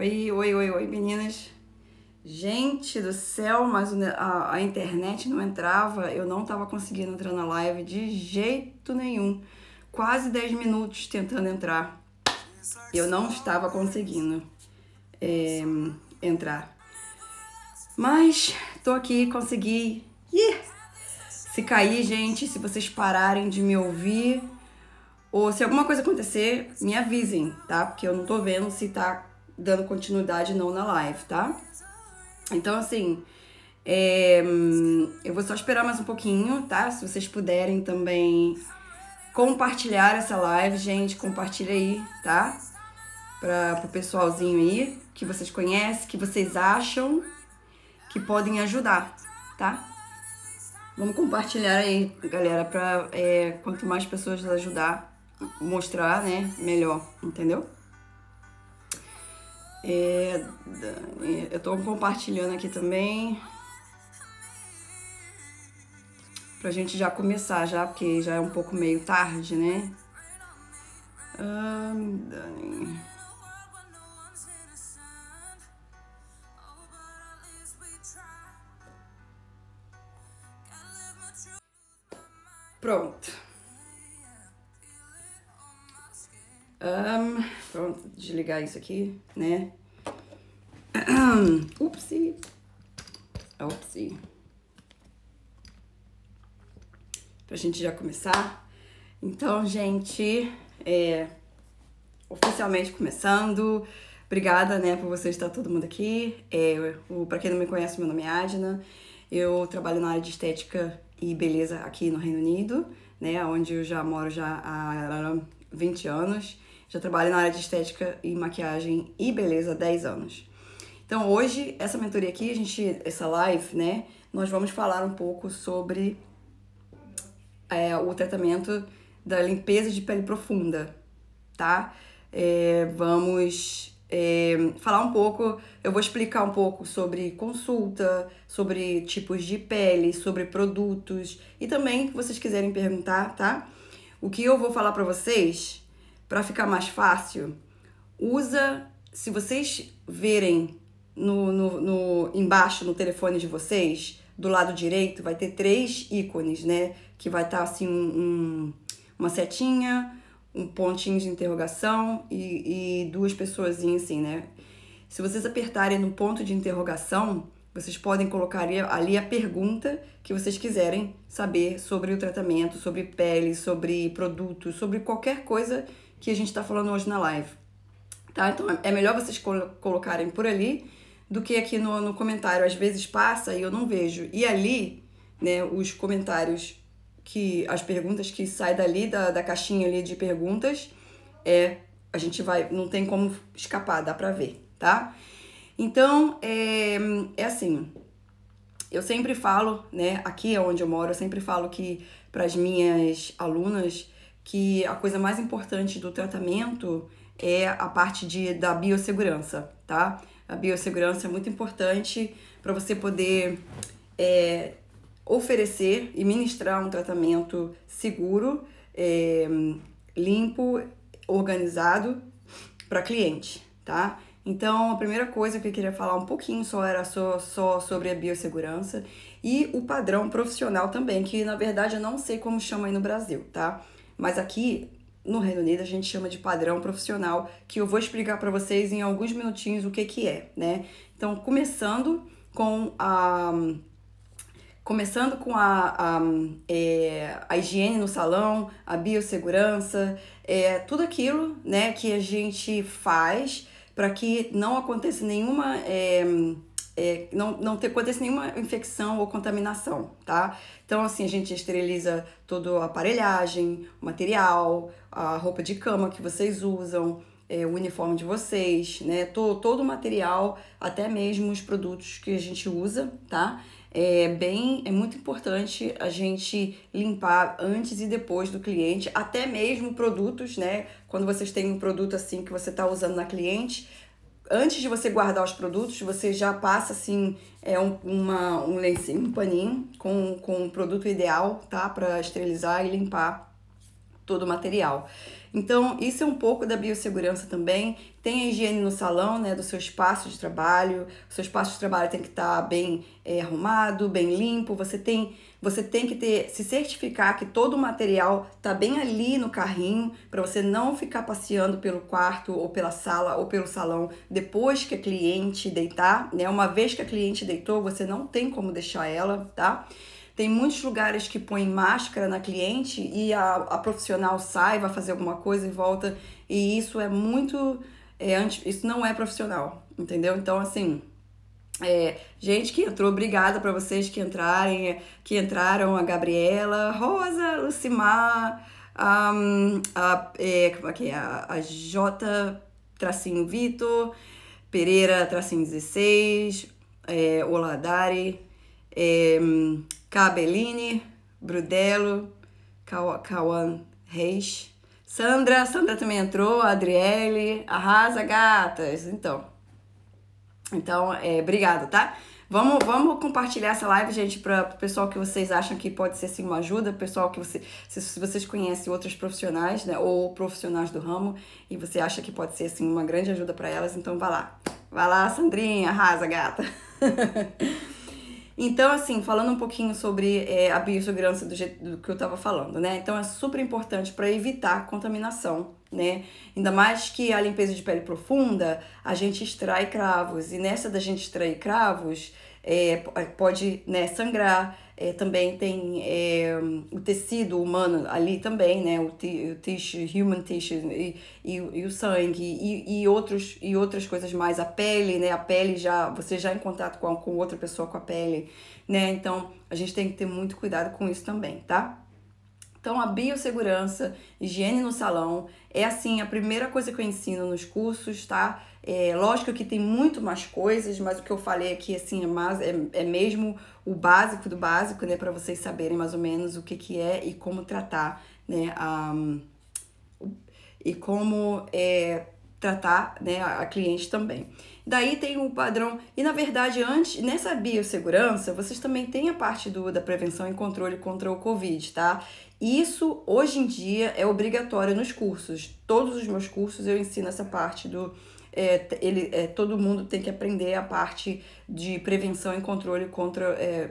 Oi, oi, oi, oi, meninas. Gente do céu, mas a, a internet não entrava, eu não estava conseguindo entrar na live de jeito nenhum. Quase 10 minutos tentando entrar. Eu não estava conseguindo é, entrar. Mas tô aqui, consegui. Yeah! Se cair, gente, se vocês pararem de me ouvir, ou se alguma coisa acontecer, me avisem, tá? Porque eu não tô vendo se tá dando continuidade não na live, tá? Então, assim, é, eu vou só esperar mais um pouquinho, tá? Se vocês puderem também compartilhar essa live, gente, compartilha aí, tá? Para o pessoalzinho aí que vocês conhecem, que vocês acham que podem ajudar, tá? Vamos compartilhar aí, galera, para é, quanto mais pessoas ajudar, mostrar, né? Melhor, entendeu? É, é, eu estou compartilhando aqui também. Pra gente já começar já, porque já é um pouco meio tarde, né? Um, Dani. Pronto. Um, pronto, desligar isso aqui, né? Upsi. Ah, upsi. Pra gente já começar. Então, gente, é, oficialmente começando. Obrigada, né, por você estar todo mundo aqui. É, o, pra quem não me conhece, meu nome é Adna. Eu trabalho na área de estética e beleza aqui no Reino Unido, né, onde eu já moro já há 20 anos. Já trabalho na área de estética e maquiagem e beleza há 10 anos. Então hoje, essa mentoria aqui, a gente, essa live, né, nós vamos falar um pouco sobre é, o tratamento da limpeza de pele profunda, tá? É, vamos é, falar um pouco, eu vou explicar um pouco sobre consulta, sobre tipos de pele, sobre produtos e também que vocês quiserem perguntar, tá? O que eu vou falar para vocês para ficar mais fácil, usa, se vocês verem no, no, no, embaixo no telefone de vocês, do lado direito, vai ter três ícones, né? Que vai estar tá, assim um, uma setinha, um pontinho de interrogação e, e duas pessoas assim, né? Se vocês apertarem no ponto de interrogação, vocês podem colocar ali a pergunta que vocês quiserem saber sobre o tratamento, sobre pele, sobre produtos, sobre qualquer coisa que a gente está falando hoje na live. Tá? Então é, é melhor vocês colocarem por ali do que aqui no, no comentário. Às vezes passa e eu não vejo. E ali, né, os comentários que. as perguntas que saem dali, da, da caixinha ali de perguntas, é. A gente vai. Não tem como escapar, dá pra ver, tá? Então, é, é assim. Eu sempre falo, né, aqui é onde eu moro, eu sempre falo que para as minhas alunas que a coisa mais importante do tratamento é a parte de, da biossegurança, tá? A biossegurança é muito importante para você poder é, oferecer e ministrar um tratamento seguro, é, limpo, organizado para cliente, tá? Então, a primeira coisa que eu queria falar um pouquinho só era só, só sobre a biossegurança e o padrão profissional também, que na verdade eu não sei como chama aí no Brasil, tá? Mas aqui no Reino Unido a gente chama de padrão profissional, que eu vou explicar para vocês em alguns minutinhos o que que é, né? Então, começando com a começando com a, a, é, a higiene no salão, a biossegurança, é, tudo aquilo, né, que a gente faz para que não aconteça nenhuma é, é, não, não ter, acontecer nenhuma infecção ou contaminação, tá? Então, assim, a gente esteriliza toda a aparelhagem, o material, a roupa de cama que vocês usam, é, o uniforme de vocês, né? Todo, todo o material, até mesmo os produtos que a gente usa, tá? É bem, é muito importante a gente limpar antes e depois do cliente, até mesmo produtos, né? Quando vocês têm um produto assim que você está usando na cliente, antes de você guardar os produtos, você já passa assim é um, uma, um lencinho, um paninho com, com o produto ideal, tá? Para esterilizar e limpar todo o material. Então, isso é um pouco da biossegurança também. Tem a higiene no salão, né? Do seu espaço de trabalho. O seu espaço de trabalho tem que estar tá bem é, arrumado, bem limpo. Você tem você tem que ter, se certificar que todo o material está bem ali no carrinho, para você não ficar passeando pelo quarto ou pela sala ou pelo salão depois que a cliente deitar, né? Uma vez que a cliente deitou, você não tem como deixar ela, tá? Tem muitos lugares que põem máscara na cliente e a, a profissional sai, vai fazer alguma coisa e volta, e isso é muito. É, isso não é profissional, entendeu? Então, assim, é, gente que entrou, obrigada para vocês que entrarem, é, que entraram, a Gabriela, Rosa, Lucimar, a, hum, a, é, como é que é? a, a J, tracinho Vitor, Pereira, tracinho 16, é, Oladari, é, hum, Cabeline, Brudelo, Cauan Reis, Sandra, Sandra também entrou, a Adriele, Arrasa Gatas, então... Então, é, obrigada, tá? Vamos, vamos compartilhar essa live, gente, para o pessoal que vocês acham que pode ser assim uma ajuda, pessoal que você, se, se, vocês conhecem outros profissionais, né, ou profissionais do ramo, e você acha que pode ser assim uma grande ajuda para elas, então vá lá. Vá lá, Sandrinha, arrasa, gata. Então, assim, falando um pouquinho sobre é, a biossegurança do, jeito, do que eu estava falando, né? Então, é super importante para evitar contaminação, né? Ainda mais que a limpeza de pele profunda, a gente extrai cravos. E nessa da gente extrair cravos, é, pode né, sangrar, é, também tem é, o tecido humano ali também, né? O, o tissue, human tissue e, e, e o sangue e, e, outros, e outras coisas mais. A pele, né? A pele já, você já é em contato com, com outra pessoa com a pele, né? Então, a gente tem que ter muito cuidado com isso também, tá? Então, a biossegurança, higiene no salão, é assim a primeira coisa que eu ensino nos cursos, tá? É, lógico que tem muito mais coisas, mas o que eu falei aqui, assim, é, mais, é, é mesmo o básico do básico, né, para vocês saberem mais ou menos o que que é e como tratar, né, a, e como é, tratar, né, a cliente também. Daí tem o padrão, e na verdade, antes, nessa biossegurança, vocês também têm a parte do, da prevenção e controle contra o Covid, tá? Isso, hoje em dia, é obrigatório nos cursos. Todos os meus cursos eu ensino essa parte do é, ele, é, todo mundo tem que aprender a parte de prevenção e controle contra, é,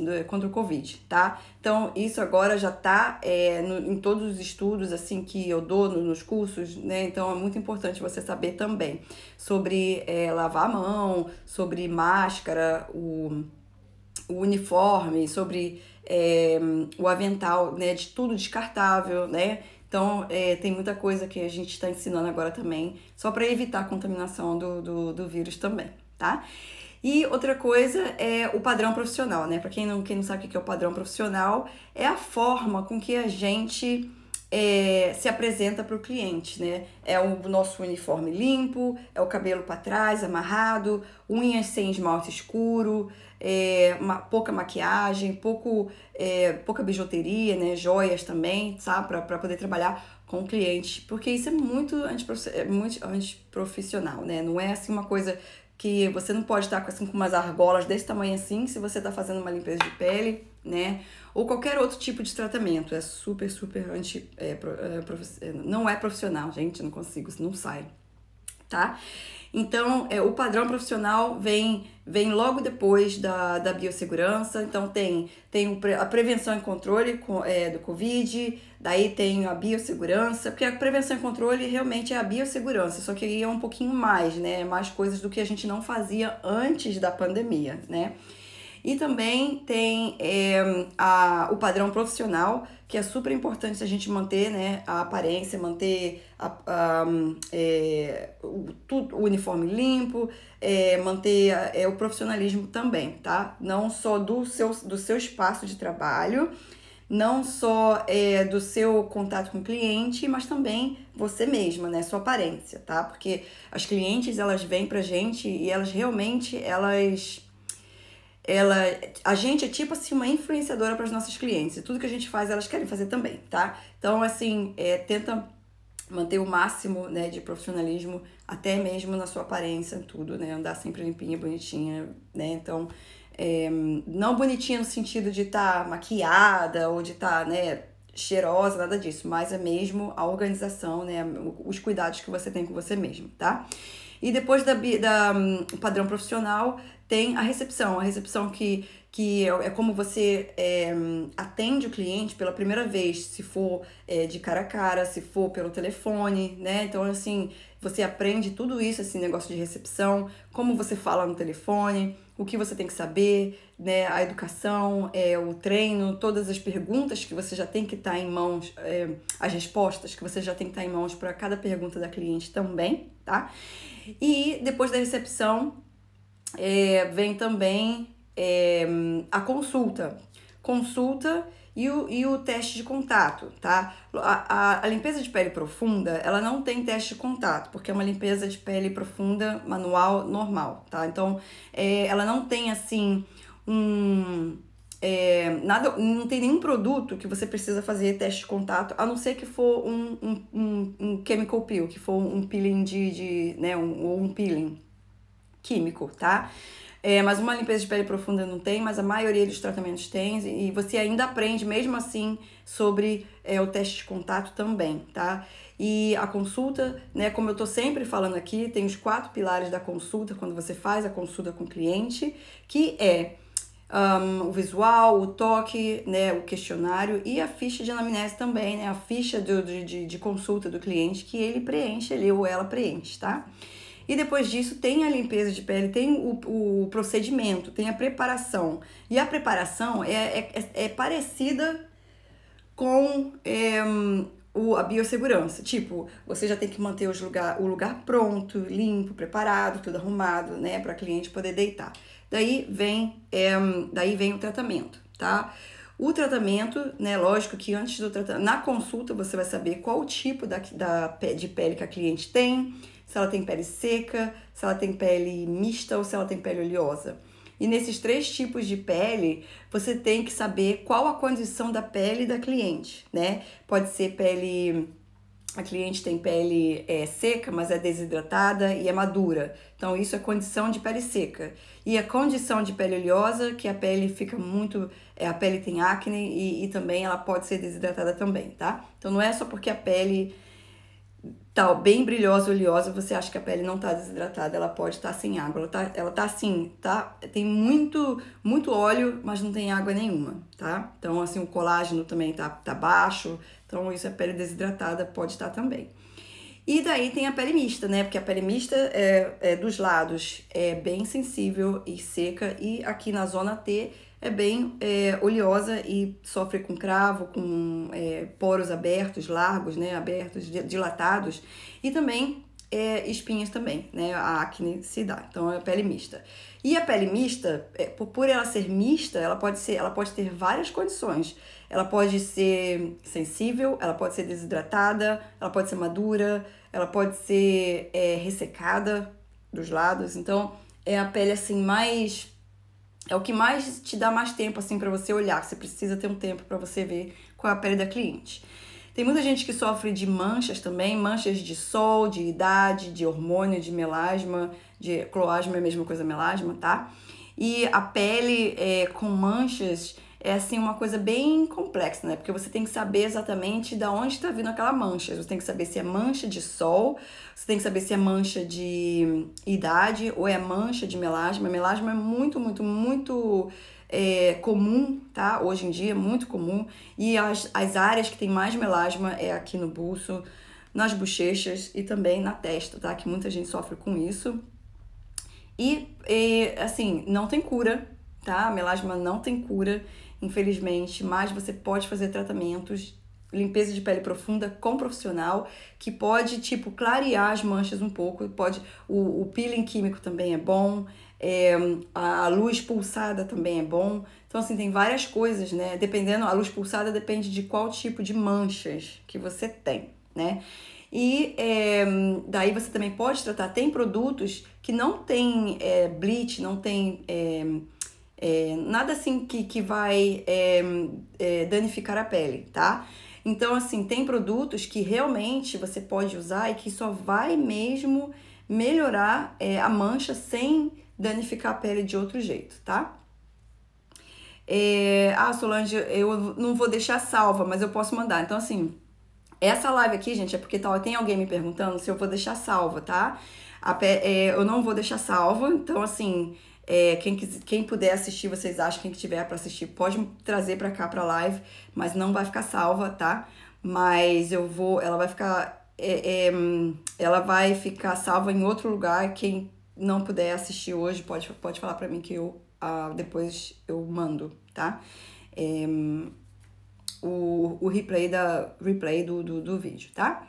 é, é contra o Covid, tá? Então, isso agora já tá é, no, em todos os estudos, assim, que eu dou no, nos cursos, né? Então, é muito importante você saber também sobre lavar a mão, sobre máscara, o, o uniforme, sobre o avental, né? De tudo descartável, né? Então, é, tem muita coisa que a gente está ensinando agora também, só para evitar a contaminação do, do, do, vírus também, tá? E outra coisa é o padrão profissional, né? Para quem não, quem não sabe o que é o padrão profissional, é a forma com que a gente é, se apresenta para o cliente, né? É o nosso uniforme limpo, é o cabelo para trás, amarrado, unhas sem esmalte escuro, é, uma, pouca maquiagem, pouco, é, pouca bijuteria, né? Joias também, sabe? Para poder trabalhar com o cliente, porque isso é muito, é muito antiprofissional, né? Não é assim uma coisa que você não pode estar com, assim, com umas argolas desse tamanho assim se você está fazendo uma limpeza de pele, né? ou qualquer outro tipo de tratamento. É super, super anti. É, é, é, não é profissional, gente, não consigo, não sai, tá? Então, é, o padrão profissional vem, vem logo depois da, da biossegurança. Então, tem, tem a prevenção e controle é, do Covid, daí tem a biossegurança, porque a prevenção e controle realmente é a biossegurança, só que aí é um pouquinho mais, né? É mais coisas do que a gente não fazia antes da pandemia, né? E também tem é, a, o padrão profissional, que é super importante a gente manter né, a aparência, manter a, a é, o, tudo, o uniforme limpo, é, manter a, é, o profissionalismo também, tá? Não só do seu, do seu espaço de trabalho, não só é, do seu contato com o cliente, mas também você mesma, né? Sua aparência, tá? Porque as clientes, elas vêm pra gente e elas realmente, elas ela a gente é tipo assim uma influenciadora para os nossos clientes e tudo que a gente faz elas querem fazer também tá então assim é, tenta manter o máximo né de profissionalismo até mesmo na sua aparência tudo né andar sempre limpinha bonitinha né então é, não bonitinha no sentido de estar tá maquiada ou de estar tá, né cheirosa nada disso mas é mesmo a organização né os cuidados que você tem com você mesmo tá e depois da, da um, padrão profissional, tem a recepção, a recepção que, que é, é como você é, atende o cliente pela primeira vez, se for é, de cara a cara, se for pelo telefone, né? Então, assim, você aprende tudo isso, esse negócio de recepção, como você fala no telefone, o que você tem que saber, né? A educação, é, o treino, todas as perguntas que você já tem que estar tá em mãos, é, as respostas que você já tem que estar tá em mãos para cada pergunta da cliente também, tá? E depois da recepção, é, vem também é, a consulta. Consulta e o, e o teste de contato, tá? A, a, a, limpeza de pele profunda, ela não tem teste de contato, porque é uma limpeza de pele profunda manual normal, tá? Então, é, ela não tem assim um. É, nada, não tem nenhum produto que você precisa fazer teste de contato, a não ser que for um, um, um, um chemical peel, que for um peeling de, de né, um, ou um peeling, químico, tá? É, mas uma limpeza de pele profunda não tem, mas a maioria dos tratamentos tem, e você ainda aprende, mesmo assim, sobre é, o teste de contato também, tá? E a consulta, né, como eu tô sempre falando aqui, tem os quatro pilares da consulta, quando você faz a consulta com o cliente, que é um, o visual, o toque, né, o questionário e a ficha de anamnese também, né, a ficha do, de, de consulta do cliente que ele preenche, ele ou ela preenche, tá? E depois disso tem a limpeza de pele, tem o, o procedimento, tem a preparação. E a preparação é, é, é, é parecida com é, o, a biossegurança. Tipo, você já tem que manter os lugar, o lugar pronto, limpo, preparado, tudo arrumado, né? Para cliente poder deitar. Daí vem, é, daí vem o tratamento, tá? O tratamento, né? Lógico que antes do tratamento, na consulta você vai saber qual o tipo da, da, de pele que a cliente tem se ela tem pele seca, se ela tem pele mista ou se ela tem pele oleosa. E nesses três tipos de pele, você tem que saber qual a condição da pele da cliente, né? Pode ser pele. A cliente tem pele é, seca, mas é desidratada e é madura. Então, isso é condição de pele seca. E a condição de pele oleosa, que a pele fica muito. É, a pele tem acne e, e também ela pode ser desidratada também, tá? Então, não é só porque a pele tal, bem brilhosa, oleosa, você acha que a pele não está desidratada, ela pode estar tá sem água. Ela tá, ela tá assim, tá? Tem muito, muito óleo, mas não tem água nenhuma, tá? Então, assim, o colágeno também tá, tá baixo. Então, isso a pele desidratada pode estar tá também. E daí tem a pele mista, né? Porque a pele mista é, é, dos lados é bem sensível e seca, e aqui na zona T é bem é, oleosa e sofre com cravo, com é, poros abertos, largos, né, abertos, dilatados, e também é, espinhas também, né, a acne se dá, então é pele mista. E a pele mista, é, por ela ser mista, ela pode, ser, ela pode ter várias condições, ela pode ser sensível, ela pode ser desidratada, ela pode ser madura, ela pode ser é, ressecada dos lados, então é a pele assim mais é o que mais te dá mais tempo assim para você olhar. Você precisa ter um tempo para você ver qual é a pele da cliente. Tem muita gente que sofre de manchas também, manchas de sol, de idade, de hormônio, de melasma, de cloasma é a mesma coisa melasma, tá? E a pele é, com manchas é assim uma coisa bem complexa, né? Porque você tem que saber exatamente da onde está vindo aquela mancha. Você tem que saber se é mancha de sol, você tem que saber se é mancha de idade ou é mancha de melasma. Melasma é muito, muito, muito é, comum, tá? Hoje em dia é muito comum. E as, as áreas que tem mais melasma é aqui no pulso, nas bochechas e também na testa, tá? Que muita gente sofre com isso. E, e assim, não tem cura, tá? melasma não tem cura infelizmente, mas você pode fazer tratamentos limpeza de pele profunda com profissional que pode tipo clarear as manchas um pouco pode o, o peeling químico também é bom é, a, a luz pulsada também é bom então assim tem várias coisas né dependendo a luz pulsada depende de qual tipo de manchas que você tem né e é, daí você também pode tratar tem produtos que não tem é, bleach não tem é, é, nada assim que, que vai é, é, danificar a pele, tá? Então, assim, tem produtos que realmente você pode usar e que só vai mesmo melhorar é, a mancha sem danificar a pele de outro jeito, tá? É, ah, Solange, eu não vou deixar salva, mas eu posso mandar. Então, assim, essa live aqui, gente, é porque tá, tem alguém me perguntando se eu vou deixar salva, tá? A, é, eu não vou deixar salva, então, assim, é, quem, quem puder assistir, vocês acham, quem tiver para assistir, pode trazer para cá para live, mas não vai ficar salva, tá? Mas eu vou, ela vai ficar, é, é, ela vai ficar salva em outro lugar. Quem não puder assistir hoje, pode, pode falar para mim que eu ah, depois eu mando, tá? É, o, o replay da replay do, do, do vídeo, tá?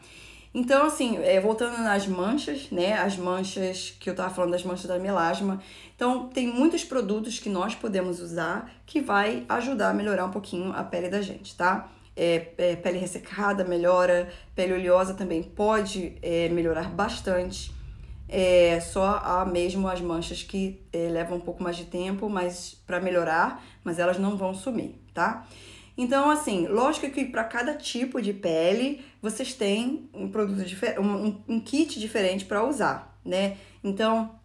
Então, assim, é, voltando nas manchas, né? As manchas que eu tava falando das manchas da melasma, então, tem muitos produtos que nós podemos usar que vai ajudar a melhorar um pouquinho a pele da gente, tá? É, é, pele ressecada melhora, pele oleosa também pode é, melhorar bastante. É, só há mesmo as manchas que é, levam um pouco mais de tempo, mas para melhorar, mas elas não vão sumir, tá? Então, assim, lógico que para cada tipo de pele vocês têm um produto um, um kit diferente para usar, né? Então,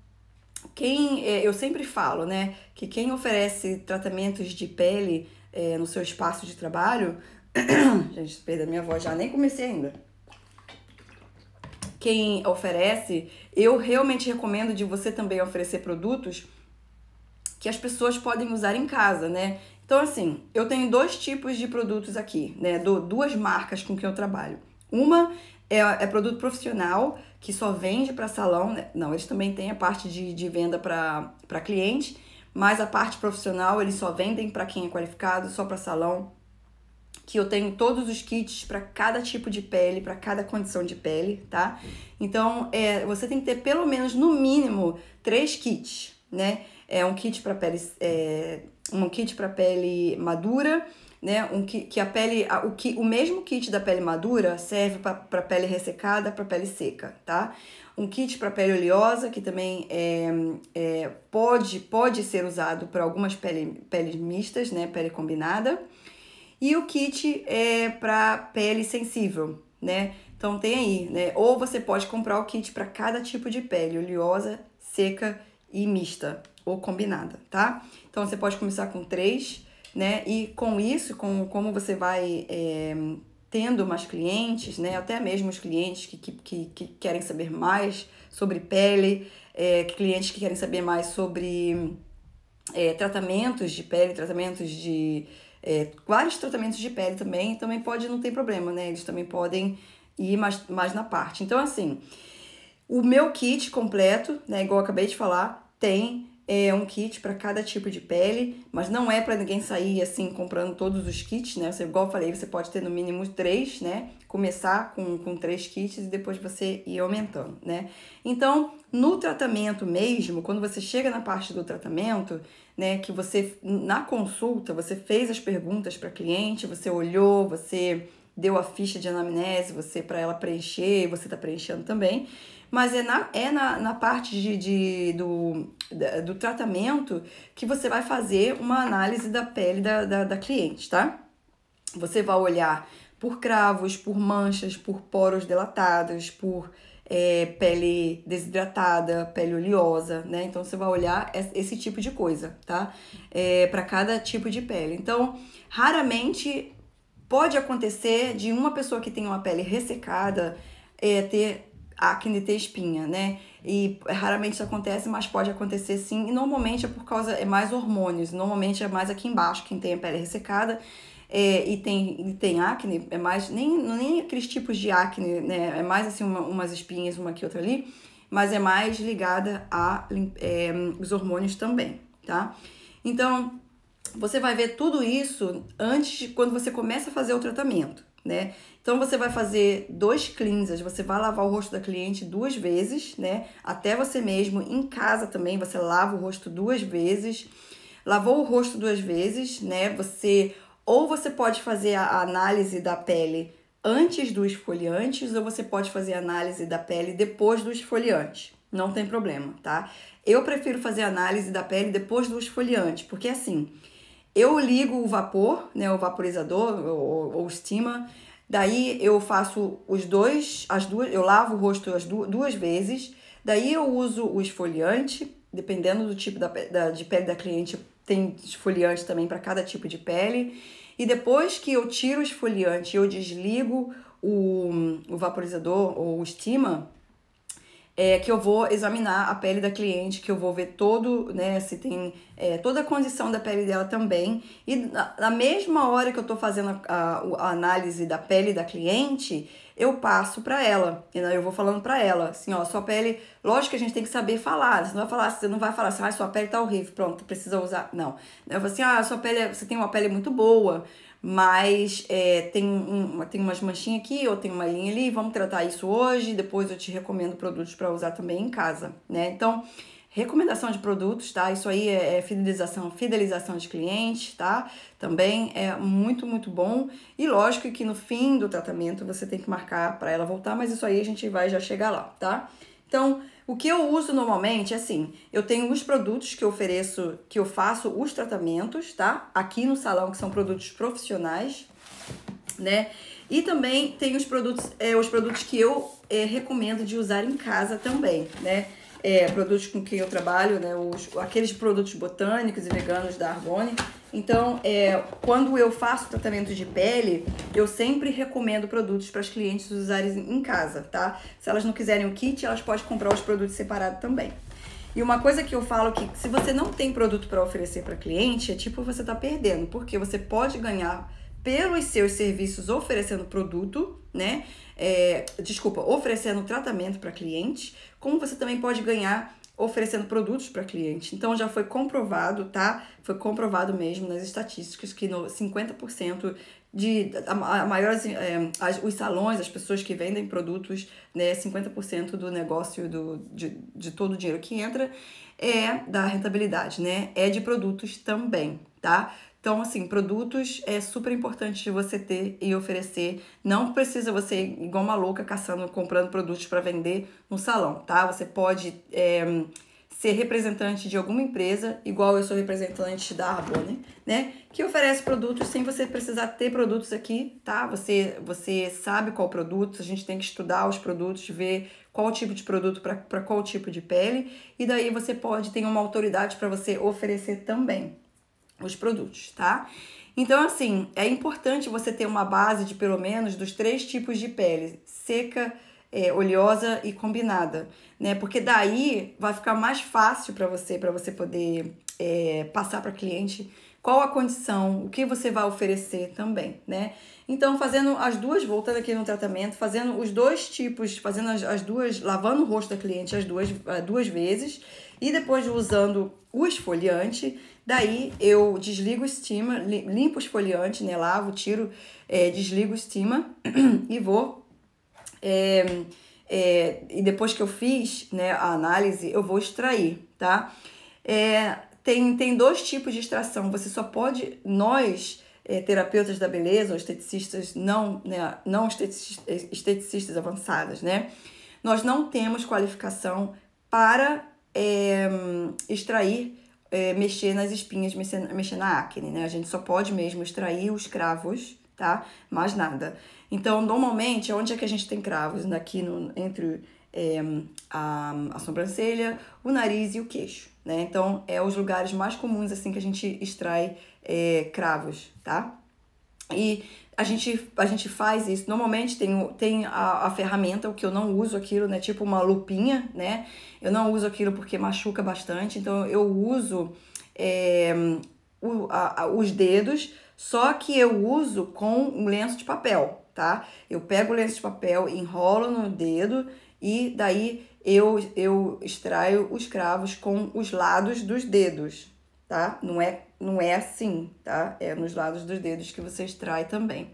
quem é, eu sempre falo, né, que quem oferece tratamentos de pele é, no seu espaço de trabalho, gente, perda minha voz já nem comecei ainda. Quem oferece, eu realmente recomendo de você também oferecer produtos que as pessoas podem usar em casa, né? Então assim, eu tenho dois tipos de produtos aqui, né? Do, duas marcas com que eu trabalho. Uma é, é produto profissional que só vende para salão, né? não, eles também têm a parte de, de venda para cliente, mas a parte profissional eles só vendem para quem é qualificado, só para salão. Que eu tenho todos os kits para cada tipo de pele, para cada condição de pele, tá? Então, é, você tem que ter pelo menos, no mínimo, três kits, né? É um kit para pele, é, um kit para pele madura, né? Um que, que a pele, a, o, que, o mesmo kit da pele madura serve para pele ressecada, para pele seca, tá? Um kit para pele oleosa, que também é, é, pode, pode ser usado para algumas pele, peles mistas, né? Pele combinada. E o kit é para pele sensível, né? Então tem aí, né? Ou você pode comprar o kit para cada tipo de pele, oleosa, seca e mista ou combinada, tá? Então você pode começar com três né? E com isso, com como você vai é, tendo mais clientes, né? Até mesmo os clientes que, que, que, querem saber mais sobre pele, é, clientes que querem saber mais sobre é, tratamentos de pele, tratamentos de. É, vários tratamentos de pele também, também pode, não ter problema, né? Eles também podem ir mais, mais na parte. Então, assim, o meu kit completo, né? Igual eu acabei de falar, tem é um kit para cada tipo de pele, mas não é para ninguém sair assim comprando todos os kits, né? Você, igual eu falei, você pode ter no mínimo três, né? Começar com, com três kits e depois você ir aumentando, né? Então, no tratamento mesmo, quando você chega na parte do tratamento, né? Que você, na consulta, você fez as perguntas para cliente, você olhou, você deu a ficha de anamnese você para ela preencher, você está preenchendo também, mas é na, é na, na parte de, de, do, da, do tratamento que você vai fazer uma análise da pele da, da, da cliente, tá? Você vai olhar por cravos, por manchas, por poros delatados, por é, pele desidratada, pele oleosa, né? Então você vai olhar esse tipo de coisa, tá? É, para cada tipo de pele. Então, raramente Pode acontecer de uma pessoa que tem uma pele ressecada é, ter acne ter espinha, né? E raramente isso acontece, mas pode acontecer sim. E normalmente é por causa é mais hormônios. Normalmente é mais aqui embaixo quem tem a pele ressecada é, e, tem, e tem acne. É mais nem nem aqueles tipos de acne, né? É mais assim uma, umas espinhas uma aqui outra ali, mas é mais ligada a é, os hormônios também, tá? Então você vai ver tudo isso antes de quando você começa a fazer o tratamento, né? Então você vai fazer dois cleansers, você vai lavar o rosto da cliente duas vezes, né? Até você mesmo em casa também, você lava o rosto duas vezes. Lavou o rosto duas vezes, né? Você ou você pode fazer a análise da pele antes do esfoliante, ou você pode fazer a análise da pele depois do esfoliante. Não tem problema, tá? Eu prefiro fazer a análise da pele depois do esfoliante, porque assim, eu ligo o vapor, né, o vaporizador ou, ou estima. Daí eu faço os dois, as duas, eu lavo o rosto as duas vezes. Daí eu uso o esfoliante, dependendo do tipo da, da de pele da cliente, tem esfoliante também para cada tipo de pele. E depois que eu tiro o esfoliante, eu desligo o, o vaporizador ou o estima, é, que eu vou examinar a pele da cliente, que eu vou ver todo, né, se tem é, toda a condição da pele dela também. E na, na mesma hora que eu estou fazendo a, a, análise da pele da cliente, eu passo para ela. E eu vou falando para ela, assim, ó, sua pele, lógico que a gente tem que saber falar. Você não vai falar, você não vai falar assim, ah, sua pele tá horrível, pronto, precisa usar. Não. Eu falo assim, ah, sua pele, é, você tem uma pele muito boa mas é, tem, um, tem umas manchinhas aqui, ou tem uma linha ali, vamos tratar isso hoje, depois eu te recomendo produtos para usar também em casa, né? Então, recomendação de produtos, tá? Isso aí é, é fidelização, fidelização de cliente, tá? Também é muito, muito bom. E lógico que no fim do tratamento você tem que marcar para ela voltar, mas isso aí a gente vai já chegar lá, tá? Então, o que eu uso normalmente é assim, eu tenho os produtos que eu ofereço, que eu faço os tratamentos, tá? Aqui no salão, que são produtos profissionais, né? E também tem os produtos, é, os produtos que eu é, recomendo de usar em casa também, né? É, produtos com quem eu trabalho, né? Os, aqueles produtos botânicos e veganos da Argone, então, é, quando eu faço tratamento de pele, eu sempre recomendo produtos para as clientes usarem em casa, tá? Se elas não quiserem o kit, elas podem comprar os produtos separados também. E uma coisa que eu falo que se você não tem produto para oferecer para cliente, é tipo você tá perdendo, porque você pode ganhar pelos seus serviços oferecendo produto, né? É, desculpa, oferecendo tratamento para cliente, como você também pode ganhar oferecendo produtos para cliente. Então já foi comprovado, tá? Foi comprovado mesmo nas estatísticas que no 50% de a, a maiores é, as, os salões, as pessoas que vendem produtos, né, 50% do negócio do, de, de todo o dinheiro que entra é da rentabilidade, né? É de produtos também, tá? Então, assim, produtos é super importante de você ter e oferecer. Não precisa você ir igual uma louca caçando, comprando produtos para vender no salão, tá? Você pode é, ser representante de alguma empresa, igual eu sou representante da Arbonne, né? Que oferece produtos sem você precisar ter produtos aqui, tá? Você, você sabe qual produto, a gente tem que estudar os produtos, ver qual tipo de produto para qual tipo de pele, e daí você pode ter uma autoridade para você oferecer também, os produtos, tá? Então, assim, é importante você ter uma base de pelo menos dos três tipos de pele: seca, é, oleosa e combinada, né? Porque daí vai ficar mais fácil para você, para você poder é, passar para cliente qual a condição, o que você vai oferecer também, né? Então, fazendo as duas, voltas aqui no tratamento, fazendo os dois tipos, fazendo as, as duas, lavando o rosto da cliente as duas, duas vezes e depois usando o esfoliante Daí eu desligo o steamer, limpo o esfoliante, né? Lavo, tiro, é, desligo o steamer e vou. É, é, e depois que eu fiz né, a análise, eu vou extrair, tá? É, tem, tem dois tipos de extração. Você só pode. Nós. É, terapeutas da beleza ou esteticistas não, né, não esteticistas, é, esteticistas avançadas, né? Nós não temos qualificação para é, extrair é, mexer nas espinhas, mexer, mexer na acne, né? A gente só pode mesmo extrair os cravos, tá? Mais nada. Então, normalmente, onde é que a gente tem cravos? Aqui no, entre é, a, a sobrancelha, o nariz e o queixo, né? Então, é os lugares mais comuns, assim, que a gente extrai é, cravos, tá? E a gente, a gente faz isso. Normalmente tem, tem a, a, ferramenta, o que eu não uso aquilo, né? Tipo uma lupinha, né? Eu não uso aquilo porque machuca bastante. Então eu uso é, o, a, a, os dedos, só que eu uso com um lenço de papel, tá? Eu pego o lenço de papel, enrolo no dedo e daí eu, eu extraio os cravos com os lados dos dedos, tá? Não é não é assim, tá? É nos lados dos dedos que você extrai também.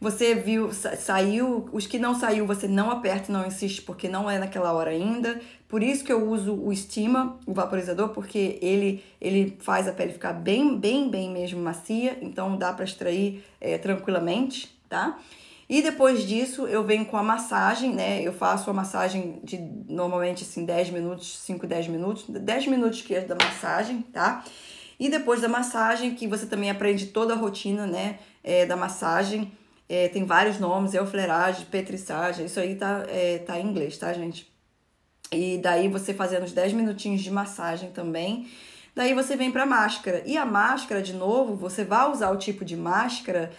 Você viu, saiu, os que não saiu, você não aperta e não insiste porque não é naquela hora ainda. Por isso que eu uso o estima, o vaporizador, porque ele ele faz a pele ficar bem, bem, bem mesmo macia, então dá para extrair é, tranquilamente, tá? E depois disso eu venho com a massagem, né? Eu faço a massagem de normalmente assim 10 minutos, 5, 10 minutos, 10 minutos que é da massagem, tá? E depois da massagem, que você também aprende toda a rotina, né, é, da massagem. É, tem vários nomes, eufleragem, é petrissagem, isso aí tá, é, tá em inglês, tá, gente? E daí você fazendo uns 10 minutinhos de massagem também. Daí você vem pra máscara. E a máscara, de novo, você vai usar o tipo de máscara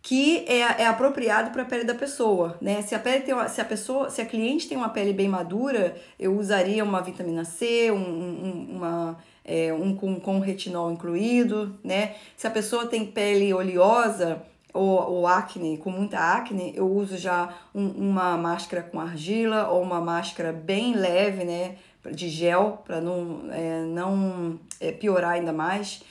que é, é apropriado para a pele da pessoa, né? Se a pele tem uma, se a pessoa, se a cliente tem uma pele bem madura, eu usaria uma vitamina C, um, um uma é, um com, com retinol incluído, né? Se a pessoa tem pele oleosa ou, ou acne, com muita acne, eu uso já um, uma máscara com argila ou uma máscara bem leve, né? De gel, para não, é, não é, piorar ainda mais.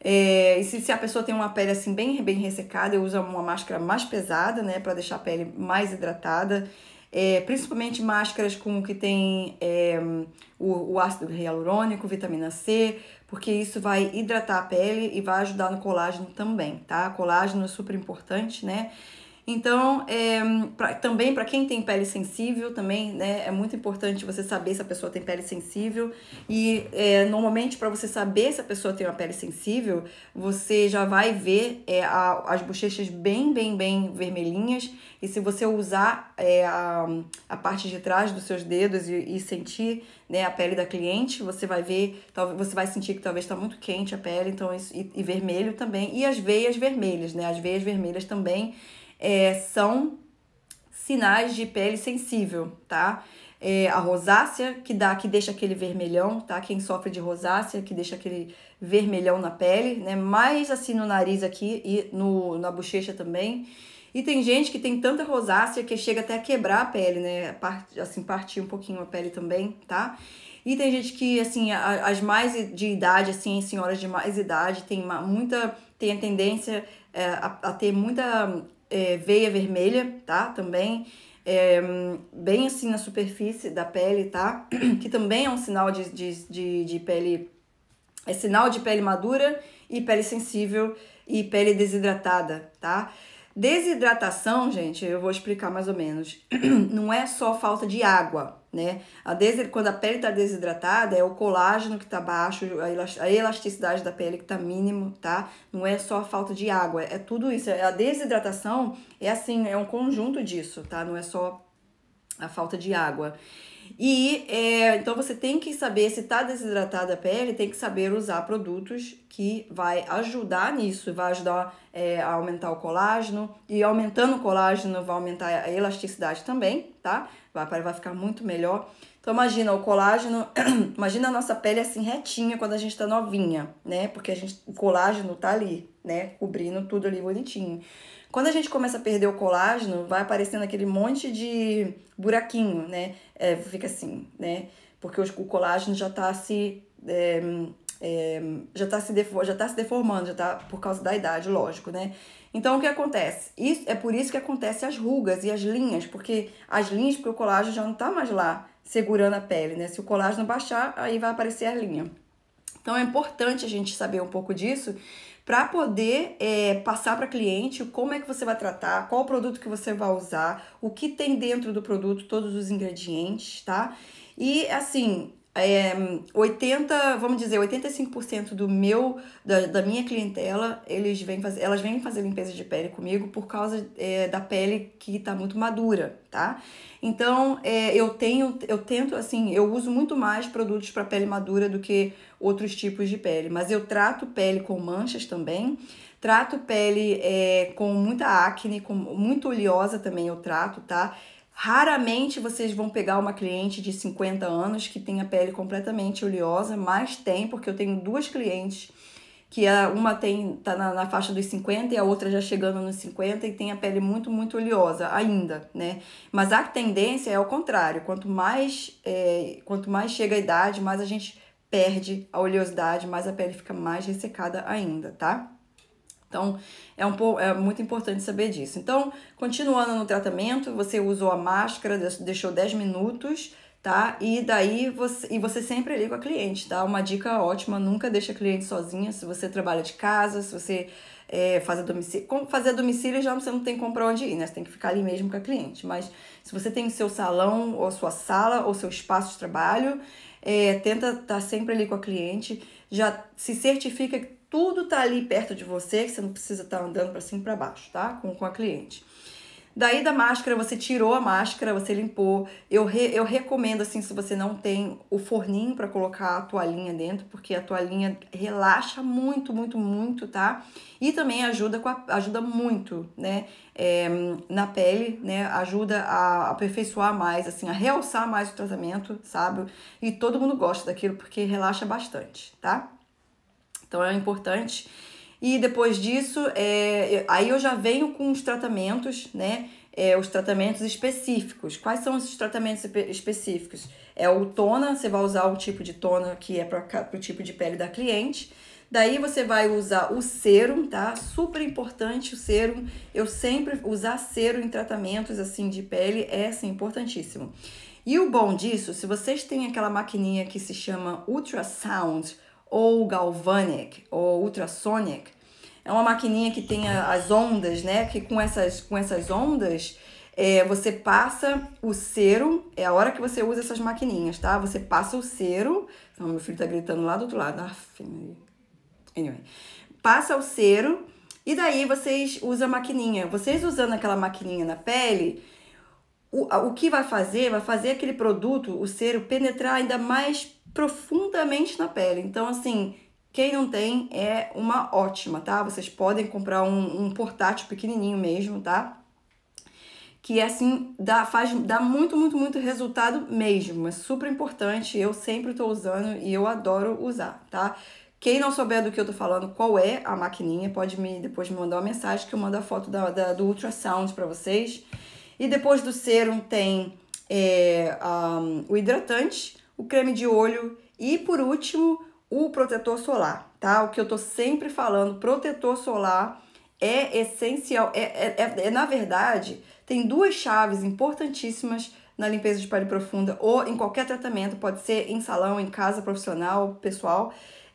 É, e se, se a pessoa tem uma pele assim bem, bem ressecada, eu uso uma máscara mais pesada, né? Para deixar a pele mais hidratada é, principalmente máscaras com que tem é, o, o ácido hialurônico, vitamina C, porque isso vai hidratar a pele e vai ajudar no colágeno também, tá? Colágeno é super importante, né? Então, é, pra, também para quem tem pele sensível, também né, é muito importante você saber se a pessoa tem pele sensível. E é, normalmente, para você saber se a pessoa tem uma pele sensível, você já vai ver é, a, as bochechas bem, bem, bem vermelhinhas. E se você usar é, a, a parte de trás dos seus dedos e, e sentir né, a pele da cliente, você vai ver, talvez você vai sentir que talvez está muito quente a pele, então isso, e, e vermelho também. E as veias vermelhas, né? As veias vermelhas também é, são sinais de pele sensível, tá? É, a rosácea, que dá, que deixa aquele vermelhão, tá? Quem sofre de rosácea, que deixa aquele vermelhão na pele, né? Mais assim no nariz aqui e no, na bochecha também. E tem gente que tem tanta rosácea que chega até a quebrar a pele, né? Part, assim, partir um pouquinho a pele também, tá? E tem gente que, assim, a, as mais de idade, assim, senhoras de mais idade, tem uma, muita. tem a tendência é, a, a ter muita é, veia vermelha, tá? Também, é, bem assim na superfície da pele, tá? Que também é um sinal de, de, de, de pele, é sinal de pele madura e pele sensível e pele desidratada, tá? Desidratação, gente, eu vou explicar mais ou menos. Não é só falta de água, né? A des... Quando a pele está desidratada, é o colágeno que está baixo, a elasticidade da pele que está mínimo, tá? Não é só falta de água, é tudo isso. A desidratação é assim, é um conjunto disso, tá? Não é só a falta de água. E é, então você tem que saber, se está desidratada a pele, tem que saber usar produtos que vai ajudar nisso, vai ajudar é, a aumentar o colágeno, e aumentando o colágeno vai aumentar a elasticidade também, tá? Vai, vai ficar muito melhor. Então imagina o colágeno, imagina a nossa pele assim retinha quando a gente está novinha, né? Porque a gente, o colágeno tá ali, né? Cobrindo tudo ali bonitinho. Quando a gente começa a perder o colágeno, vai aparecendo aquele monte de buraquinho, né? É, fica assim, né? Porque o colágeno já está se. É, é, já está se, já tá se deformando, já está por causa da idade, lógico, né? Então o que acontece? Isso, é por isso que acontece as rugas e as linhas, porque as linhas, porque o colágeno já não está mais lá segurando a pele, né? Se o colágeno baixar, aí vai aparecer a linha. Então é importante a gente saber um pouco disso, para poder é, passar para cliente como é que você vai tratar, qual produto que você vai usar, o que tem dentro do produto, todos os ingredientes, tá? E assim, é, 80, vamos dizer, 85% do meu, da, da minha clientela, eles vêm fazer, elas vêm fazer limpeza de pele comigo por causa é, da pele que está muito madura, tá? Então, é, eu tenho, eu tento, assim, eu uso muito mais produtos para pele madura do que outros tipos de pele, mas eu trato pele com manchas também, trato pele é, com muita acne, com muito oleosa também eu trato, tá? Raramente vocês vão pegar uma cliente de 50 anos que tem a pele completamente oleosa, mas tem, porque eu tenho duas clientes que a, uma tem tá na, na, faixa dos 50 e a outra já chegando nos 50 e tem a pele muito, muito oleosa ainda, né? Mas a tendência é ao contrário, quanto mais, é, quanto mais chega a idade, mais a gente perde a oleosidade, mais a pele fica mais ressecada ainda, tá? Então, é, um pouco, é muito importante saber disso. Então, continuando no tratamento, você usou a máscara, deixou 10 minutos, tá? E daí você, e você sempre liga com a cliente, tá? Uma dica ótima, nunca deixa a cliente sozinha. Se você trabalha de casa, se você é, a domicílio. fazer a domicílio já você não tem como onde ir, né? Você tem que ficar ali mesmo com a cliente. Mas se você tem o seu salão, ou sua sala, ou seu espaço de trabalho, é, tenta estar tá sempre ali com a cliente. Já se certifica tudo tá ali perto de você, que você não precisa estar tá andando para cima e para baixo, tá? Com, com a cliente. Daí da máscara, você tirou a máscara, você limpou. Eu, re, eu recomendo, assim, se você não tem o forninho para colocar a toalhinha dentro, porque a toalhinha relaxa muito, muito, muito, tá? E também ajuda, com a, ajuda muito, né? É, na pele, né? Ajuda a aperfeiçoar mais, assim, a realçar mais o tratamento, sabe? E todo mundo gosta daquilo porque relaxa bastante, tá? Então é importante. E depois disso, é, aí eu já venho com os tratamentos, né? É, os tratamentos específicos. Quais são esses tratamentos específicos? É o tona, você vai usar um tipo de tona que é para o tipo de pele da cliente. Daí você vai usar o serum, tá? Super importante o serum. Eu sempre usar serum em tratamentos assim de pele é assim, importantíssimo. E o bom disso, se vocês têm aquela maquininha que se chama ultrasound, ou galvanic ou ultrasonic. É uma maquininha que tem as ondas, né? Que com essas, com essas ondas é, você passa o cero, é a hora que você usa essas maquininhas, tá? Você passa o cero. Então, meu filho tá gritando lá do outro lado. Aff, ah, anyway. Passa o cero e daí vocês usam a maquininha. Vocês usando aquela maquininha na pele, o, o que vai fazer? Vai fazer aquele produto, o cero, penetrar ainda mais profundamente na pele. Então, assim, quem não tem é uma ótima, tá? Vocês podem comprar um, um portátil pequenininho mesmo, tá? Que assim dá, faz, dá muito, muito, muito resultado mesmo. É super importante. Eu sempre tô usando e eu adoro usar, tá? Quem não souber do que eu tô falando, qual é a maquininha, pode me depois me mandar uma mensagem que eu mando a foto da, da do ultrasound para vocês. E depois do serum tem é, um, o hidratante, o creme de olho e, por último, o protetor solar, tá? O que eu tô sempre falando, protetor solar é essencial, é, é, é, é na verdade, tem duas chaves importantíssimas na limpeza de pele profunda ou em qualquer tratamento, pode ser em salão, em casa profissional, pessoal,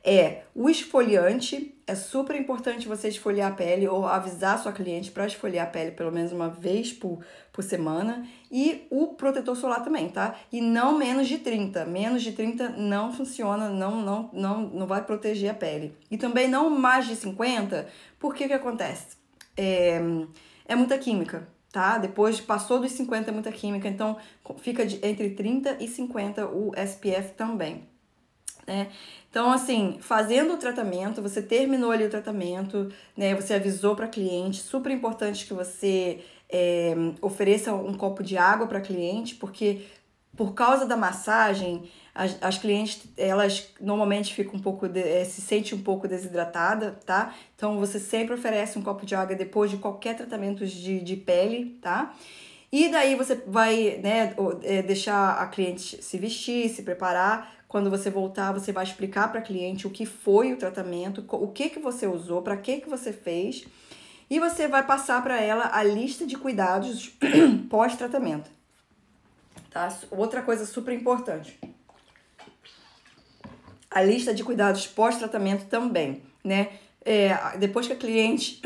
é o esfoliante. É super importante você esfoliar a pele ou avisar sua cliente para esfoliar a pele pelo menos uma vez por, por semana. E o protetor solar também, tá? E não menos de 30. Menos de 30 não funciona, não, não, não, não vai proteger a pele. E também não mais de 50, porque o que acontece? É, é muita química tá? Depois passou dos 50 é muita química, então fica de, entre 30 e 50 o SPF também né? Então, assim, fazendo o tratamento, você terminou ali o tratamento, né? Você avisou para cliente, super importante que você é, ofereça um copo de água para cliente, porque por causa da massagem, as, as clientes, elas normalmente ficam um pouco, de, é, se sente um pouco desidratada, tá? Então, você sempre oferece um copo de água depois de qualquer tratamento de, de pele, tá? E daí você vai, né, eh, deixar a cliente se vestir, se preparar quando você voltar, você vai explicar para a cliente o que foi o tratamento, o que, que você usou, para que, que você fez. E você vai passar para ela a lista de cuidados pós-tratamento. Tá? Outra coisa super importante. A lista de cuidados pós-tratamento também, né? É, depois que a cliente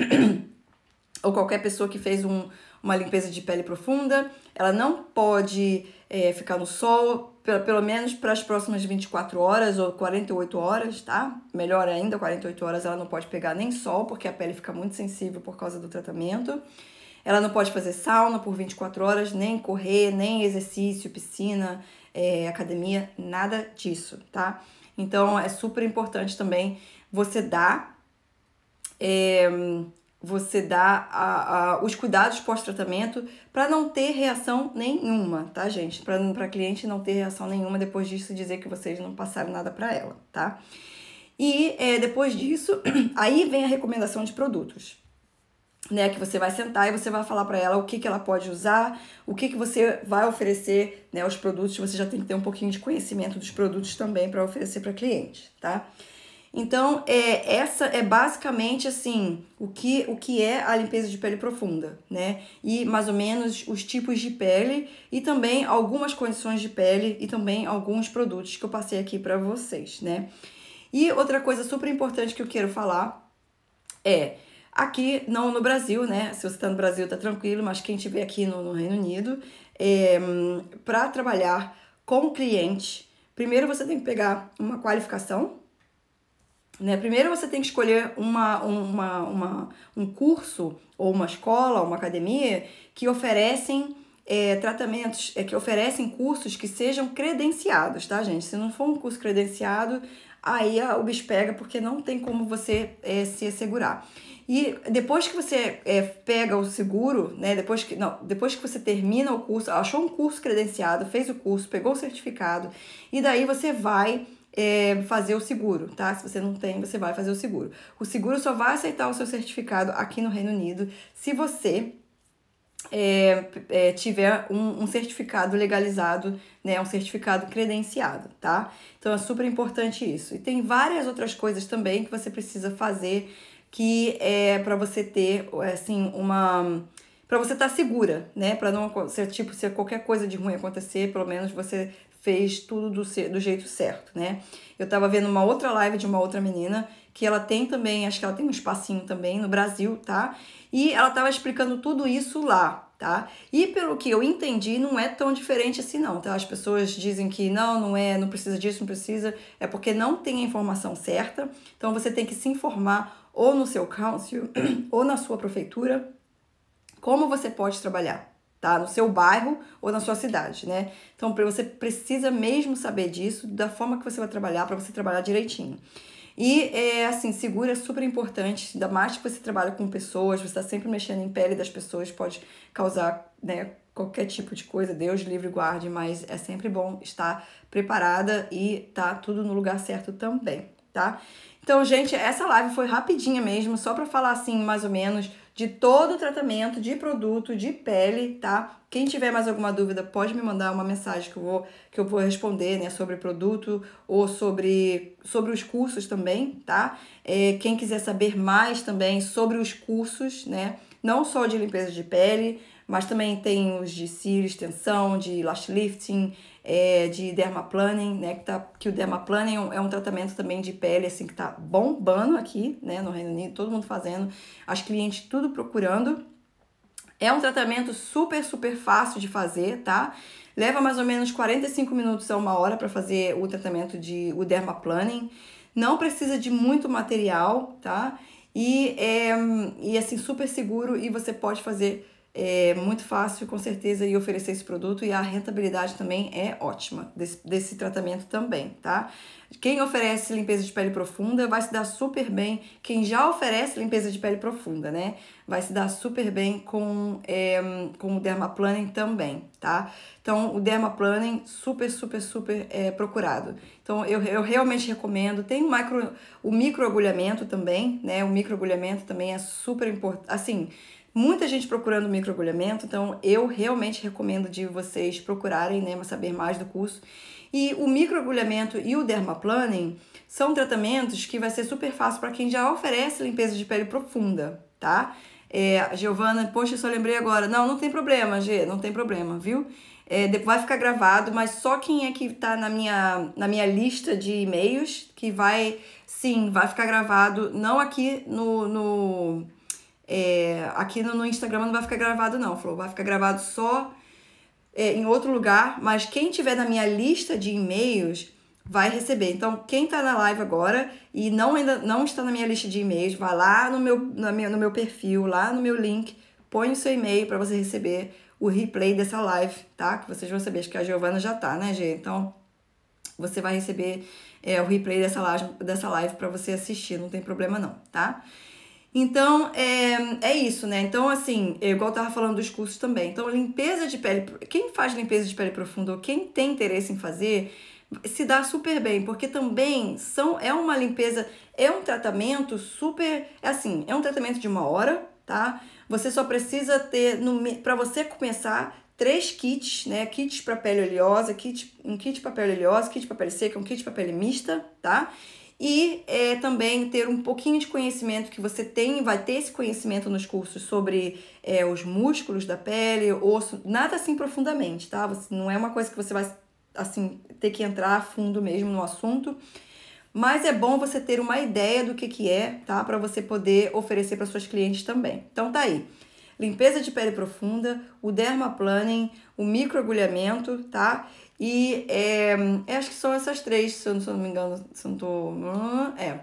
ou qualquer pessoa que fez um, uma limpeza de pele profunda. Ela não pode é, ficar no sol, pelo menos para as próximas 24 horas ou 48 horas, tá? Melhor ainda, 48 horas ela não pode pegar nem sol, porque a pele fica muito sensível por causa do tratamento. Ela não pode fazer sauna por 24 horas, nem correr, nem exercício, piscina, é, academia, nada disso, tá? Então é super importante também você dar é, você dá a, a, os cuidados pós-tratamento para não ter reação nenhuma, tá, gente? Para a cliente não ter reação nenhuma depois disso dizer que vocês não passaram nada para ela, tá? E é, depois disso, aí vem a recomendação de produtos, né? Que você vai sentar e você vai falar para ela o que, que ela pode usar, o que, que você vai oferecer, né? Os produtos, você já tem que ter um pouquinho de conhecimento dos produtos também para oferecer para cliente, tá? Tá? Então, é, essa é basicamente assim o que, o que é a limpeza de pele profunda, né? E mais ou menos os tipos de pele e também algumas condições de pele e também alguns produtos que eu passei aqui para vocês, né? E outra coisa super importante que eu quero falar é aqui, não no Brasil, né? Se você está no Brasil, tá tranquilo, mas quem estiver aqui no, no Reino Unido, é, para trabalhar com cliente, primeiro você tem que pegar uma qualificação né? Primeiro você tem que escolher uma, uma, uma, um curso ou uma escola, uma academia que oferecem é, tratamentos, é, que oferecem cursos que sejam credenciados, tá, gente? Se não for um curso credenciado, aí a, o bicho pega porque não tem como você é, se assegurar. E depois que você é, pega o seguro, né? Depois que, não, depois que você termina o curso, achou um curso credenciado, fez o curso, pegou o certificado, e daí você vai é, fazer o seguro, tá? Se você não tem, você vai fazer o seguro. O seguro só vai aceitar o seu certificado aqui no Reino Unido se você é, é, tiver um, um, certificado legalizado, né, um certificado credenciado, tá? Então é super importante isso. E tem várias outras coisas também que você precisa fazer que é para você ter assim uma para você estar tá segura, né, para não ser tipo se qualquer coisa de ruim acontecer, pelo menos você fez tudo do, do jeito certo, né? Eu tava vendo uma outra live de uma outra menina que ela tem também, acho que ela tem um espacinho também no Brasil, tá? E ela tava explicando tudo isso lá, tá? E pelo que eu entendi, não é tão diferente assim não, tá? As pessoas dizem que não, não é, não precisa disso, não precisa, é porque não tem a informação certa. Então você tem que se informar ou no seu council ou na sua prefeitura como você pode trabalhar, tá? No seu bairro ou na sua cidade, né? Então, você precisa mesmo saber disso, da forma que você vai trabalhar, para você trabalhar direitinho. E, é, assim, seguro é super importante, ainda mais que você trabalha com pessoas, você está sempre mexendo em pele das pessoas, pode causar, né, qualquer tipo de coisa, Deus livre guarde, mas é sempre bom estar preparada e tá tudo no lugar certo também, tá? Então, gente, essa live foi rapidinha mesmo, só para falar assim, mais ou menos, de todo o tratamento de produto de pele, tá? Quem tiver mais alguma dúvida, pode me mandar uma mensagem que eu vou, que eu vou responder, né? Sobre produto ou sobre, sobre os cursos também, tá? É, quem quiser saber mais também sobre os cursos, né? Não só de limpeza de pele, mas também tem os de cílios, extensão, de lash lifting, é, de dermaplaning, né? Que, tá, que o dermaplaning é, é um tratamento também de pele, assim, que tá bombando aqui, né? No Reino Unido, todo mundo fazendo, as clientes tudo procurando. É um tratamento super, super fácil de fazer, tá? Leva mais ou menos 45 minutos a uma hora para fazer o tratamento de o dermaplaning. Não precisa de muito material, tá? E, é, e assim, super seguro e você pode fazer é muito fácil, com certeza, e oferecer esse produto e a rentabilidade também é ótima desse, desse tratamento também, tá? Quem oferece limpeza de pele profunda vai se dar super bem. Quem já oferece limpeza de pele profunda, né? Vai se dar super bem com, é, com o dermaplaning também, tá? Então, o dermaplaning super, super, super é, procurado. Então, eu, eu realmente recomendo. Tem o micro, o microagulhamento também, né? O microagulhamento também é super importante. Assim, Muita gente procurando microagulhamento, então eu realmente recomendo de vocês procurarem, né, saber mais do curso. E o microagulhamento e o dermaplaning são tratamentos que vai ser super fácil para quem já oferece limpeza de pele profunda, tá? É, Giovana, poxa, só lembrei agora. Não, não tem problema, G, não tem problema, viu? É, vai ficar gravado, mas só quem é que tá na minha, na minha lista de e-mails que vai, sim, vai ficar gravado, não aqui no, no é, aqui no, no, Instagram não vai ficar gravado, não, Flor. Vai ficar gravado só é, em outro lugar. Mas quem tiver na minha lista de e-mails vai receber. Então, quem está na live agora e não ainda não está na minha lista de e-mails, vai lá no meu, na minha, no meu perfil, lá no meu link, põe o seu e-mail para você receber o replay dessa live, tá? Que vocês vão saber, acho que a Giovana já tá, né, gente? Então, você vai receber é, o replay dessa live, dessa live para você assistir, não tem problema não, tá? Então, é, é isso, né? Então, assim, é igual eu tava falando dos cursos também. Então, limpeza de pele. Quem faz limpeza de pele profunda ou quem tem interesse em fazer, se dá super bem, porque também são é uma limpeza, é um tratamento super, é assim, é um tratamento de uma hora, tá? Você só precisa ter para você começar três kits, né? Kits para pele oleosa, kit, um kit para pele oleosa, kit para pele seca, um kit para pele mista, tá? e é, também ter um pouquinho de conhecimento que você tem, vai ter esse conhecimento nos cursos sobre é, os músculos da pele, osso, nada assim profundamente, tá? Você, não é uma coisa que você vai assim ter que entrar a fundo mesmo no assunto, mas é bom você ter uma ideia do que que é, tá? Para você poder oferecer para suas clientes também. Então tá aí. Limpeza de pele profunda, o dermaplaning, o microagulhamento, tá? E é, é, acho que são essas três, se eu, se eu não me engano, se eu não tô. É.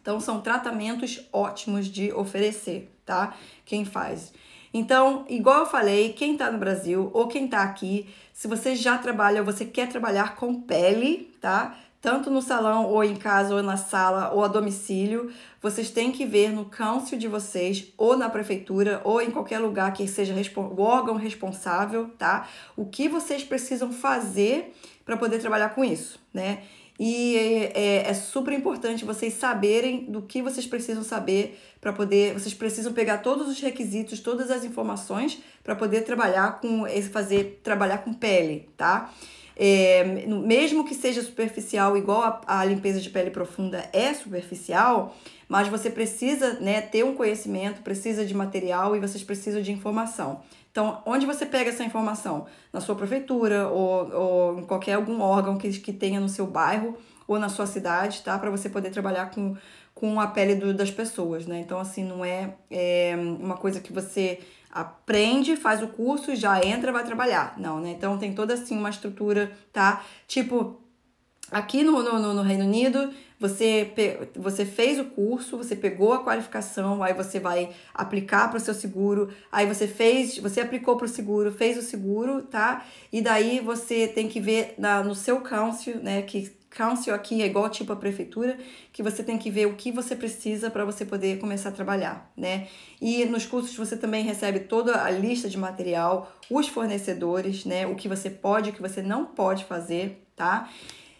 Então são tratamentos ótimos de oferecer, tá? Quem faz. Então, igual eu falei, quem tá no Brasil ou quem tá aqui, se você já trabalha, você quer trabalhar com pele, tá? tanto no salão ou em casa ou na sala ou a domicílio, vocês têm que ver no council de vocês ou na prefeitura ou em qualquer lugar que seja o órgão responsável, tá? O que vocês precisam fazer para poder trabalhar com isso, né? E é, é, é, super importante vocês saberem do que vocês precisam saber para poder. Vocês precisam pegar todos os requisitos, todas as informações para poder trabalhar com esse fazer trabalhar com pele, tá? é, mesmo que seja superficial, igual a, a limpeza de pele profunda é superficial, mas você precisa né, ter um conhecimento, precisa de material e vocês precisam de informação. Então, onde você pega essa informação? Na sua prefeitura ou, ou em qualquer algum órgão que, que tenha no seu bairro ou na sua cidade, tá? Para você poder trabalhar com, com a pele do, das pessoas, né? Então, assim, não é, é uma coisa que você aprende, faz o curso, já entra, vai trabalhar. Não, né? Então tem toda assim uma estrutura, tá? Tipo, aqui no, no, no Reino Unido, você, você fez o curso, você pegou a qualificação, aí você vai aplicar para o seu seguro, aí você fez, você aplicou para o seguro, fez o seguro, tá? E daí você tem que ver na, no seu council, né, que council aqui é igual tipo a prefeitura, que você tem que ver o que você precisa para você poder começar a trabalhar, né? E nos cursos você também recebe toda a lista de material, os fornecedores, né? O que você pode, o que você não pode fazer, tá?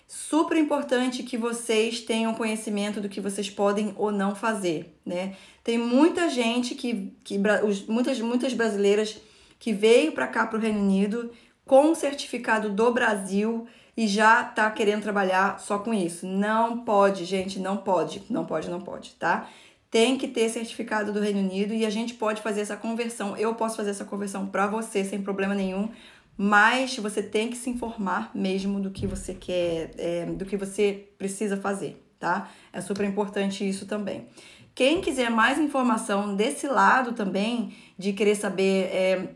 Super importante que vocês tenham conhecimento do que vocês podem ou não fazer, né? Tem muita gente que, que muitas, muitas brasileiras que veio para cá para o Reino Unido com um certificado do Brasil e já tá querendo trabalhar só com isso. Não pode, gente, não pode, não pode, não pode, tá? Tem que ter certificado do Reino Unido e a gente pode fazer essa conversão. Eu posso fazer essa conversão para você sem problema nenhum, mas você tem que se informar mesmo do que você quer, é, do que você precisa fazer, tá? É super importante isso também. Quem quiser mais informação desse lado também, de querer saber é,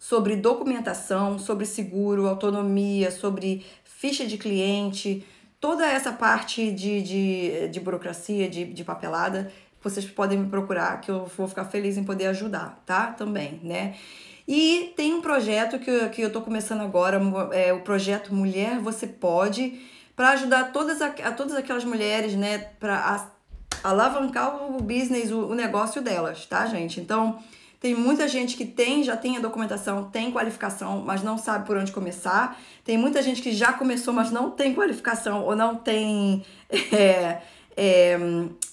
sobre documentação, sobre seguro, autonomia, sobre ficha de cliente, toda essa parte de, de, de burocracia, de, de papelada, vocês podem me procurar, que eu vou ficar feliz em poder ajudar, tá? Também, né? E tem um projeto que, que eu tô começando agora, é o projeto Mulher Você Pode, para ajudar todas, a, a, todas aquelas mulheres, né, para alavancar o business, o, o negócio delas, tá, gente? Então, tem muita gente que tem, já tem a documentação, tem qualificação, mas não sabe por onde começar. Tem muita gente que já começou, mas não tem qualificação ou não tem, é, é,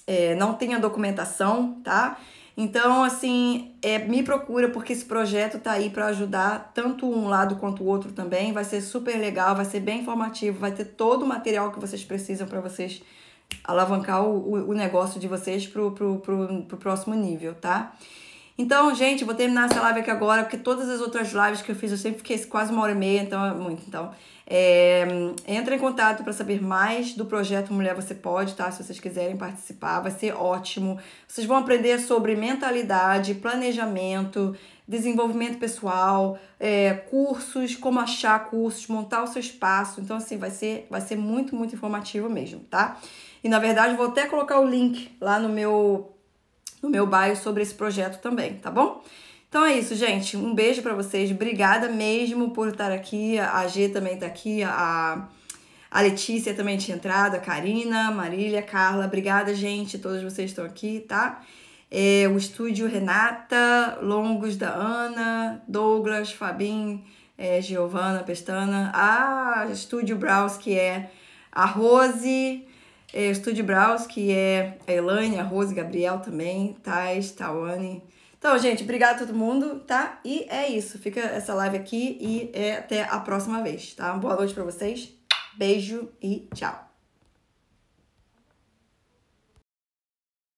é, não tem a documentação, tá? Então, assim, é, me procura porque esse projeto tá aí para ajudar tanto um lado quanto o outro também. Vai ser super legal, vai ser bem informativo, vai ter todo o material que vocês precisam para vocês alavancar o, o, negócio de vocês pro, pro, pro próximo nível, tá? Então, gente, vou terminar essa live aqui agora, porque todas as outras lives que eu fiz, eu sempre fiquei quase uma hora e meia, então é muito. Então, é, entra em contato para saber mais do projeto Mulher Você Pode, tá? Se vocês quiserem participar, vai ser ótimo. Vocês vão aprender sobre mentalidade, planejamento, desenvolvimento pessoal, é, cursos, como achar cursos, montar o seu espaço. Então, assim, vai ser, vai ser muito, muito informativo mesmo, tá? E na verdade, vou até colocar o link lá no meu no meu bairro sobre esse projeto também, tá bom? Então é isso, gente. Um beijo para vocês. Obrigada mesmo por estar aqui. A G também tá aqui, a a Letícia também tinha entrado, a Karina, Marília, Carla. Obrigada, gente. Todos vocês estão aqui, tá? É, o estúdio Renata, Longos da Ana, Douglas, Fabim, é, Giovana Pestana, a ah, Estúdio Braus, que é a Rose, é, Estúdio Braus, que é a Elaine, a Rose, Gabriel também, Thais, Tawane. Então, gente, obrigado a todo mundo, tá? E é isso. Fica essa live aqui e é até a próxima vez, tá? Boa noite para vocês. Beijo e tchau.